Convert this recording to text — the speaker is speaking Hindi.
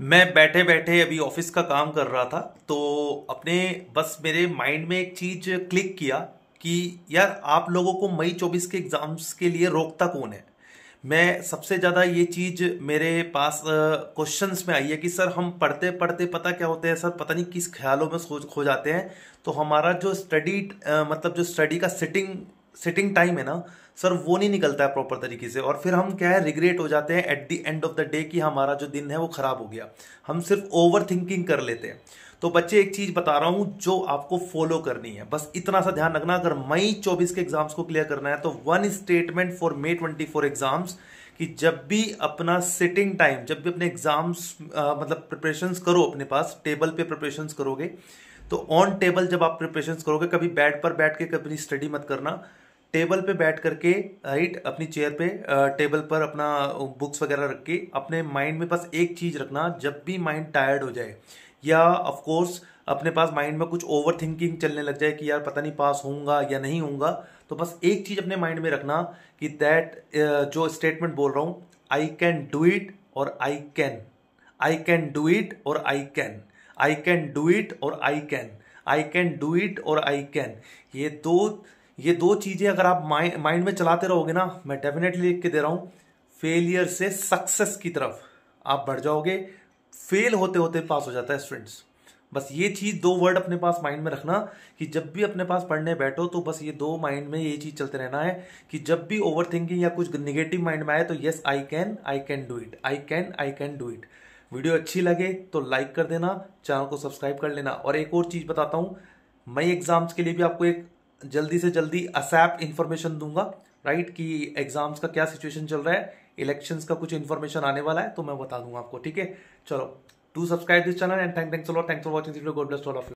मैं बैठे बैठे अभी ऑफिस का काम कर रहा था तो अपने बस मेरे माइंड में एक चीज क्लिक किया कि यार आप लोगों को मई चौबीस के एग्ज़ाम्स के लिए रोकता कौन है मैं सबसे ज़्यादा ये चीज़ मेरे पास क्वेश्चंस में आई है कि सर हम पढ़ते पढ़ते पता क्या होते हैं सर पता नहीं किस ख्यालों में सोच खो जाते हैं तो हमारा जो स्टडी मतलब जो स्टडी का सिटिंग सिटिंग टाइम है ना सर वो नहीं निकलता है प्रॉपर तरीके से और फिर हम क्या है रिग्रेट हो जाते हैं at the end of the day कि हमारा जो दिन है वो ख़राब हो गया हम सिर्फ ओवर थिंकिंग कर लेते हैं तो बच्चे एक चीज़ बता रहा हूं जो आपको फॉलो करनी है बस इतना सा ध्यान रखना अगर मई चौबीस के एग्जाम्स को क्लियर करना है तो one statement for May twenty four exams कि जब भी अपना सिटिंग टाइम जब भी अपने एग्जाम्स मतलब प्रिपरेशन करो अपने पास टेबल पे प्रिपरेशन करोगे तो ऑन टेबल जब आप प्रिपरेशन करोगे कभी बेड पर बैठ के कभी स्टडी मत करना टेबल पे बैठ करके राइट अपनी चेयर पे टेबल पर अपना बुक्स वगैरह रख के अपने माइंड में बस एक चीज़ रखना जब भी माइंड टायर्ड हो जाए या ऑफ कोर्स अपने पास माइंड में कुछ ओवर थिंकिंग चलने लग जाए कि यार पता नहीं पास होऊंगा या नहीं होऊंगा तो बस एक चीज़ अपने माइंड में रखना कि दैट जो स्टेटमेंट बोल रहा हूँ आई कैन डू इट और I can I can do it और I can I can do it और I can I can do it और आई कैन ये दो ये दो चीज़ें अगर आप माइंड में चलाते रहोगे ना मैं डेफिनेटली लिख के दे रहा हूं फेलियर से सक्सेस की तरफ आप बढ़ जाओगे फेल होते होते पास हो जाता है स्टूडेंट्स बस ये चीज़ दो वर्ड अपने पास माइंड में रखना कि जब भी अपने पास पढ़ने बैठो तो बस ये दो माइंड में ये चीज़ चलते रहना है कि जब भी ओवर थिंकिंग या कुछ निगेटिव माइंड में आए तो yes I can I can do it I can I can do it video अच्छी लगे तो लाइक कर देना चैनल को सब्सक्राइब कर लेना और एक और चीज़ बताता हूं मई एग्जाम्स के लिए भी आपको एक जल्दी से जल्दी असैप इन्फॉर्मेशन दूंगा राइट कि एग्जाम्स का क्या सिचुएशन चल रहा है इलेक्शंस का कुछ इन्फॉर्मेशन आने वाला है तो मैं बता दूंगा आपको ठीक है चलो to subscribe this channel and thank thanks thanks for watching this bless of